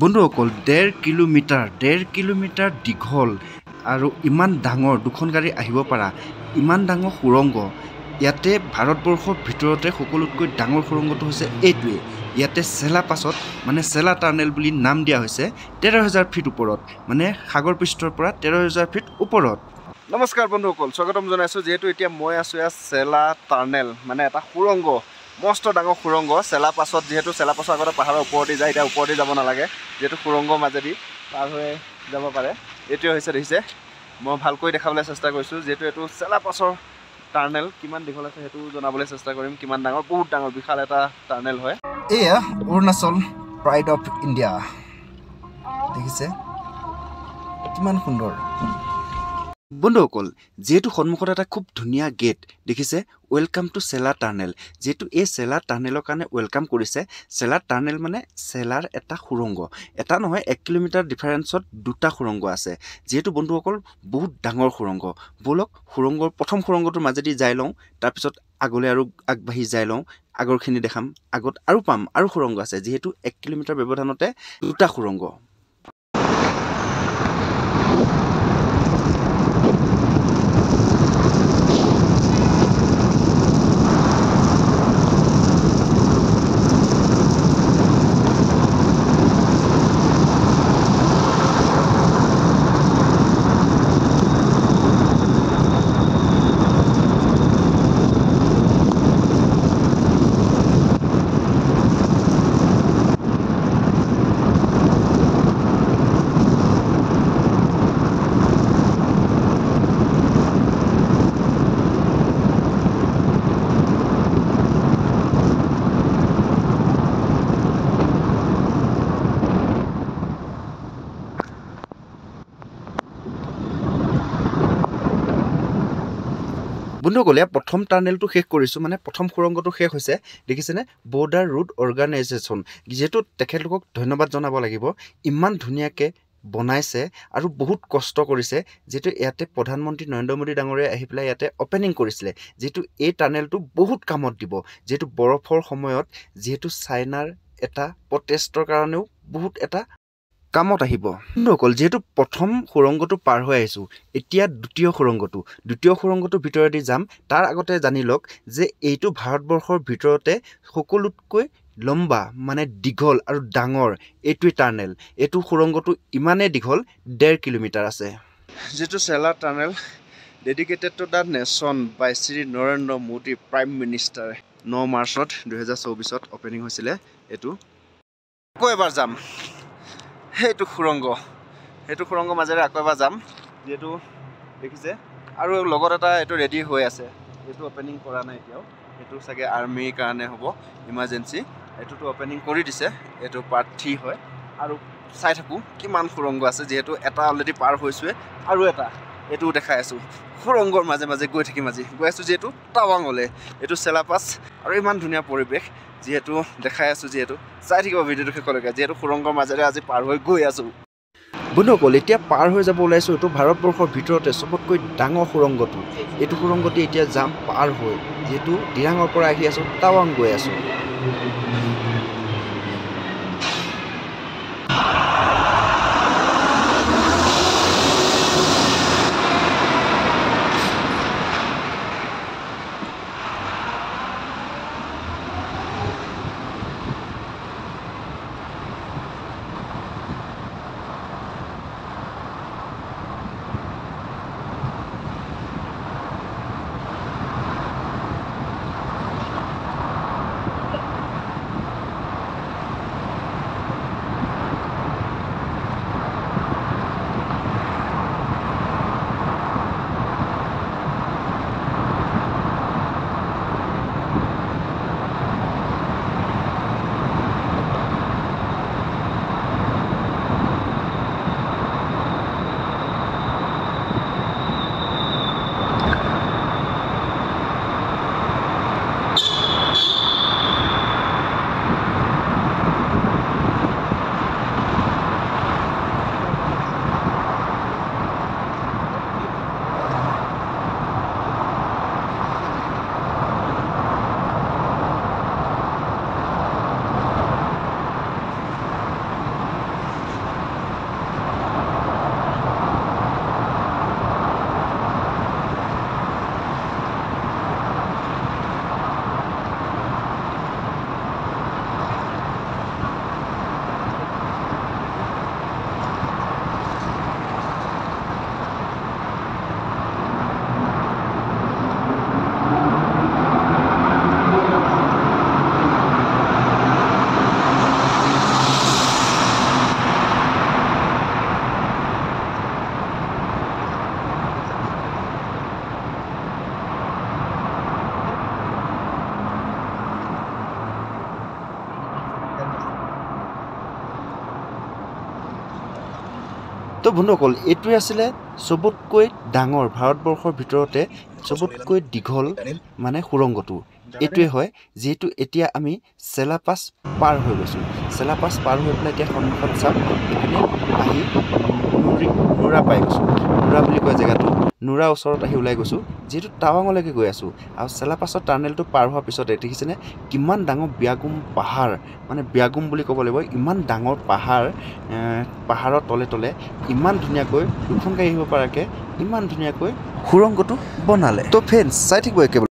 বন্ধুসকল ডেৰ কিলোমিটাৰ ডেৰ কিলোমিটাৰ দীঘল আৰু ইমান ডাঙৰ দুখন গাড়ী আহিব পৰা ইমান ডাঙৰ সুৰংগ ইয়াতে ভাৰতবৰ্ষৰ ভিতৰতে সকলোতকৈ ডাঙৰ সুৰংগটো হৈছে এইটোৱেই ইয়াতে চেলা পাছত মানে চেলা টাৰ্নেল বুলি নাম দিয়া হৈছে তেৰ হেজাৰ ফিট ওপৰত মানে সাগৰ পৃষ্ঠৰ পৰা তেৰ হেজাৰ ফিট ওপৰত নমস্কাৰ বন্ধুসকল স্বাগতম জনাইছোঁ যিহেতু এতিয়া মই আছোঁ ইয়াত চেলা টাৰ্নেল মানে এটা সুৰংগ মস্ত ডাঙৰ সুৰংগ চেলা পাছত যিহেতু চেলা আগতে পাহাৰৰ ওপৰতে যায় এতিয়া ওপৰতে যাব নালাগে যিহেতু সুৰংগৰ মাজেদি পাৰ হৈ যাব পাৰে এইটোৱে হৈছে দেখিছে মই ভালকৈ দেখাবলৈ চেষ্টা কৰিছোঁ যিহেতু এইটো চেলাপাছৰ টাৰ্নেল কিমান দীঘল আছে সেইটো জনাবলৈ চেষ্টা কৰিম কিমান ডাঙৰ বহুত ডাঙৰ বিশাল এটা টাৰ্নেল হয় এয়া অৰুণাচল প্ৰাইড অফ ইণ্ডিয়া দেখিছে কিমান সুন্দৰ বন্ধুসকল যিহেতু সন্মুখত এটা খুব ধুনীয়া গেট দেখিছে ৱেলকাম টু চেলা টাৰ্নেল যিহেতু এই চেলা টাৰ্নেলৰ কাৰণে ৱেলকাম কৰিছে চেলাৰ টাৰ্নেল মানে চেলাৰ এটা সুৰংগ এটা নহয় এক কিলোমিটাৰ ডিফাৰেঞ্চত দুটা সুৰংগ আছে যিহেতু বন্ধুসকল বহুত ডাঙৰ সুৰংগ বোলক সুৰংগৰ প্ৰথম সুৰংগটোৰ মাজেদি যাই লওঁ তাৰপিছত আগলৈ আৰু আগবাঢ়ি যাই লওঁ আগৰখিনি দেখাম আগত আৰু পাম আৰু সুৰংগ আছে যিহেতু এক কিলোমিটাৰ ব্যৱধানতে দুটা সুৰংগ গ'লে প্ৰথম টানেলটো শেষ কৰিছোঁ মানে প্ৰথম সুৰংগটো শেষ হৈছে দেখিছেনে বৰ্ডাৰ ৰোড অৰ্গানাইজেশ্যন যিহেতু তেখেতলোকক ধন্যবাদ জনাব লাগিব ইমান ধুনীয়াকৈ বনাইছে আৰু বহুত কষ্ট কৰিছে যিহেতু ইয়াতে প্ৰধানমন্ত্ৰী নৰেন্দ্ৰ মোদী ডাঙৰে আহি পেলাই ইয়াতে অ'পেনিং কৰিছিলে যিহেতু এই টানেলটো বহুত কামত দিব যিহেতু বৰফৰ সময়ত যিহেতু চাইনাৰ এটা প্ৰটেষ্টৰ কাৰণেও বহুত এটা কামত আহিব বন্ধুসকল যিহেতু প্ৰথম সুৰংগটো পাৰ হৈ আহিছোঁ এতিয়া দ্বিতীয় সুৰংগটো দ্বিতীয় সুৰংগটোৰ ভিতৰেদি যাম তাৰ আগতে জানি লওক যে এইটো ভাৰতবৰ্ষৰ ভিতৰতে সকলোতকৈ লম্বা মানে দীঘল আৰু ডাঙৰ এইটোৱে টানেল এইটো সুৰংগটো ইমানেই দীঘল ডেৰ কিলোমিটাৰ আছে যিটো Sela tunnel dedicated to the nation by Shri Narendra Modi prime minister ন মাৰ্চত দুহেজাৰ চৌবিছত অ'পেনিং হৈছিলে এইটো আকৌ এবাৰ যাম সেইটো সুৰংগ সেইটো সুৰংগ মাজেৰে আকৌ এবাৰ যাম যিহেতু দেখিছে আৰু লগত এটা এইটো ৰেডি হৈ আছে এইটো অ'পেনিং কৰা নাই এতিয়াও সেইটো চাগে আৰ্মিৰ কাৰণে হ'ব ইমাৰ্জেঞ্চি এইটোতো অ'পেনিং কৰি দিছে এইটো পাৰ্ট থ্ৰী হয় আৰু চাই থাকোঁ কিমান সুৰংগ আছে যিহেতু এটা অলৰেডি পাৰ হৈছোৱে আৰু এটা এইটোও দেখাই আছোঁ সুৰংগৰ মাজে মাজে গৈ থাকিম আজি গৈ আছোঁ যিহেতু টাৱাঙলৈ এইটো চেলাপাছ আৰু ইমান ধুনীয়া পৰিৱেশ যিহেতু দেখাই আছোঁ যিহেতু চাই থাকিব ভিডিঅ'টো শেষলৈকে যিহেতু সুৰংগৰ মাজেৰে আজি পাৰ হৈ গৈ আছো বন্ধু অকল এতিয়া পাৰ হৈ যাব ওলাইছোঁ এইটো ভাৰতবৰ্ষৰ ভিতৰতে চবতকৈ ডাঙৰ সুৰংগটো এইটো সুৰংগটি এতিয়া যাম পাৰ হৈ যিহেতু দিৰাঙৰ পৰা আহি আছোঁ টাৱাং গৈ আছোঁ তো বন্ধু অকল এইটোৱে আছিলে চবতকৈ ডাঙৰ ভাৰতবৰ্ষৰ ভিতৰতে চবতকৈ দীঘল মানে সুৰংগটো এইটোৱে হয় যিহেতু এতিয়া আমি চেলাপাচ পাৰ হৈ গৈছোঁ চেলাপাচ পাৰ হৈ পেলাই এতিয়া সন্মুখত চাম এইপিনে আহি নোৰা পাই গৈছোঁ নোৰা বুলি কোৱা জেগাটো নোৰা ওচৰত আহি ওলাই গৈছোঁ যিহেতু টাৱাঙলৈকে গৈ আছোঁ আৰু চেলাপাচৰ টাৰ্নেলটো পাৰ হোৱাৰ পিছতে দেখিছেনে কিমান ডাঙৰ ব্যাগুম পাহাৰ মানে ব্যাগুম বুলি ক'ব লাগিব ইমান ডাঙৰ পাহাৰ পাহাৰৰ তলে তলে ইমান ধুনীয়াকৈ দুখন গাড়ী আহিব পৰাকৈ ইমান ধুনীয়াকৈ সুৰংগটো বনালে ত' ফেন চাই থাকিব একেবাৰে